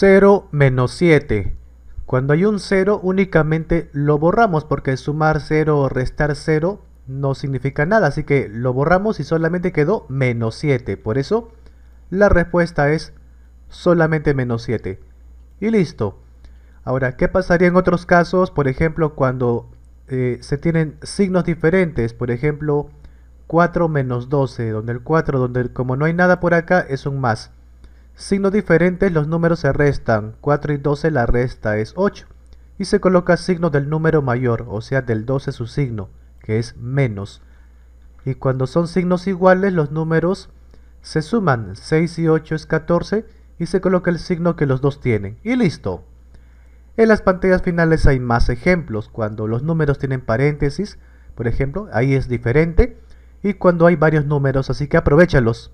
0 menos 7. Cuando hay un 0 únicamente lo borramos porque sumar 0 o restar 0 no significa nada. Así que lo borramos y solamente quedó menos 7. Por eso la respuesta es solamente menos 7. Y listo. Ahora, ¿qué pasaría en otros casos? Por ejemplo, cuando eh, se tienen signos diferentes. Por ejemplo, 4 menos 12, donde el 4, donde como no hay nada por acá, es un más. Signos diferentes, los números se restan. 4 y 12 la resta es 8. Y se coloca signo del número mayor, o sea del 12 su signo, que es menos. Y cuando son signos iguales, los números se suman. 6 y 8 es 14 y se coloca el signo que los dos tienen. Y listo. En las pantallas finales hay más ejemplos. Cuando los números tienen paréntesis, por ejemplo, ahí es diferente. Y cuando hay varios números, así que aprovechalos.